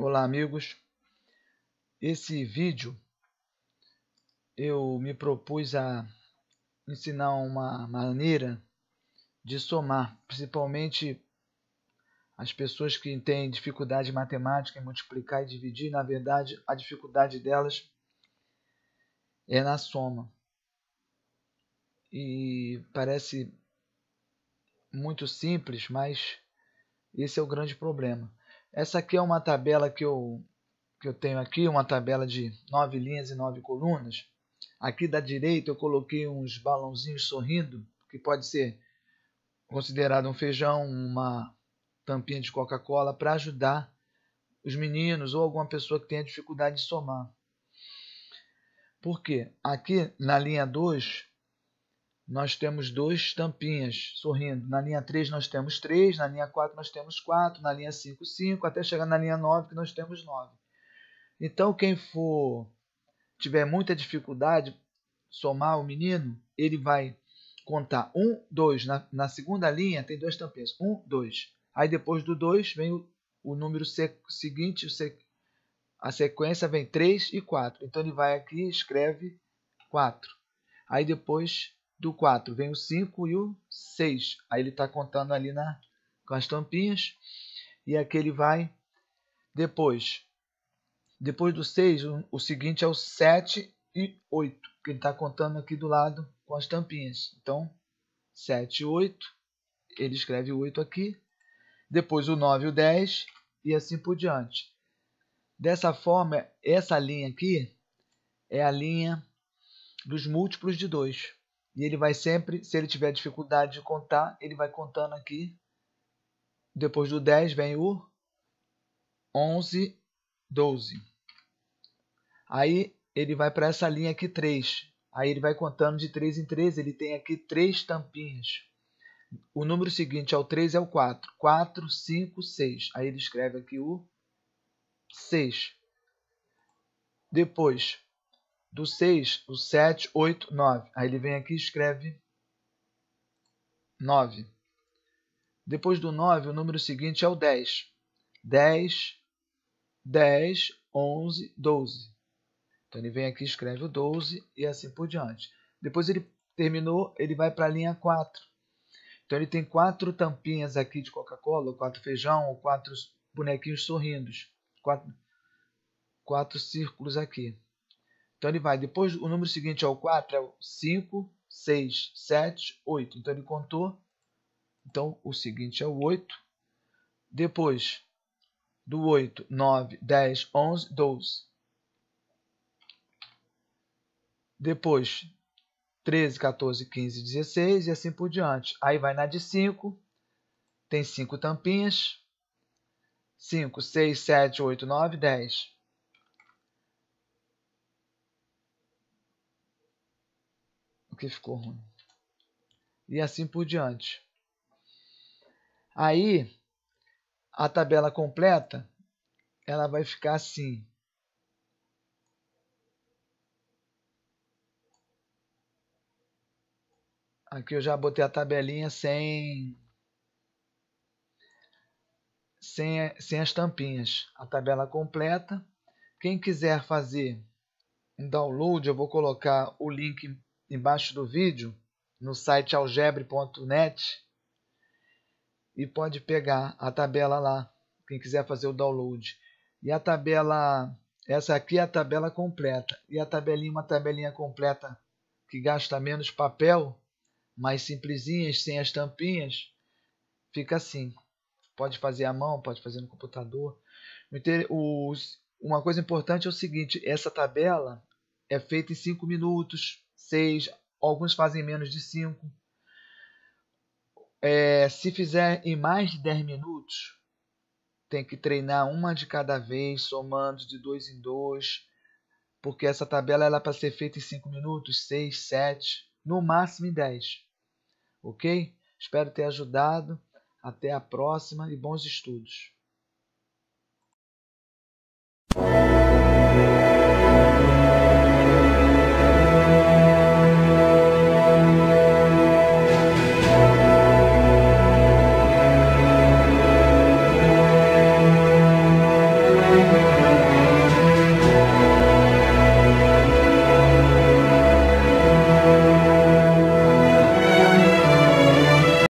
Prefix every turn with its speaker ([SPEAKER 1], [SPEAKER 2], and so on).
[SPEAKER 1] Olá amigos, esse vídeo eu me propus a ensinar uma maneira de somar, principalmente as pessoas que têm dificuldade em matemática, em multiplicar e dividir, na verdade a dificuldade delas é na soma. E parece muito simples, mas esse é o grande problema essa aqui é uma tabela que eu, que eu tenho aqui, uma tabela de nove linhas e nove colunas. Aqui da direita eu coloquei uns balãozinhos sorrindo, que pode ser considerado um feijão, uma tampinha de Coca-Cola, para ajudar os meninos ou alguma pessoa que tenha dificuldade de somar. Por quê? Aqui na linha 2 nós temos duas tampinhas sorrindo. Na linha 3 nós temos 3, na linha 4 nós temos 4, na linha 5, 5, até chegar na linha 9 que nós temos 9. Então quem for tiver muita dificuldade somar o menino, ele vai contar 1, 2. Na, na segunda linha tem duas tampinhas, 1, 2. Aí depois do 2 vem o, o número seguinte, o sec, a sequência vem 3 e 4. Então ele vai aqui e escreve 4. Aí depois do 4 vem o 5 e o 6. Aí ele está contando ali na, com as tampinhas. E aqui ele vai depois. Depois do 6, o, o seguinte é o 7 e 8. Que ele está contando aqui do lado com as tampinhas. Então, 7 e 8. Ele escreve 8 aqui. Depois o 9 e o 10. E assim por diante. Dessa forma, essa linha aqui é a linha dos múltiplos de 2. E ele vai sempre, se ele tiver dificuldade de contar, ele vai contando aqui. Depois do 10 vem o 11, 12. Aí ele vai para essa linha aqui 3. Aí ele vai contando de 3 em 3, ele tem aqui três tampinhas. O número seguinte ao 3 é o 4. 4, 5, 6. Aí ele escreve aqui o 6. Depois, do 6, o 7, 8, 9. Aí ele vem aqui e escreve 9. Depois do 9, o número seguinte é o 10. 10, 10, 11, 12. Então ele vem aqui, e escreve o 12 e assim por diante. Depois ele terminou, ele vai para a linha 4. Então ele tem quatro tampinhas aqui de Coca-Cola, quatro feijão, quatro bonequinhos sorrindo, quatro, quatro círculos aqui. Então ele vai, depois o número seguinte ao 4 é o 5, 6, 7, 8. Então ele contou. Então o seguinte é o 8. Depois do 8, 9, 10, 11, 12. Depois 13, 14, 15, 16 e assim por diante. Aí vai na de 5. Tem 5 tampinhas. 5, 6, 7, 8, 9, 10. que ficou ruim. E assim por diante. Aí, a tabela completa, ela vai ficar assim. Aqui eu já botei a tabelinha sem, sem, sem as tampinhas. A tabela completa. Quem quiser fazer um download, eu vou colocar o link embaixo do vídeo, no site algebre.net, e pode pegar a tabela lá, quem quiser fazer o download. E a tabela, essa aqui é a tabela completa. E a tabelinha, uma tabelinha completa que gasta menos papel, mais simplesinhas, sem as tampinhas, fica assim. Pode fazer à mão, pode fazer no computador. Uma coisa importante é o seguinte, essa tabela é feita em 5 minutos, seis, alguns fazem menos de cinco. É, se fizer em mais de 10 minutos, tem que treinar uma de cada vez, somando de dois em dois, porque essa tabela ela é para ser feita em 5 minutos, 6, 7, no máximo em 10. Ok? Espero ter ajudado. Até a próxima e bons estudos.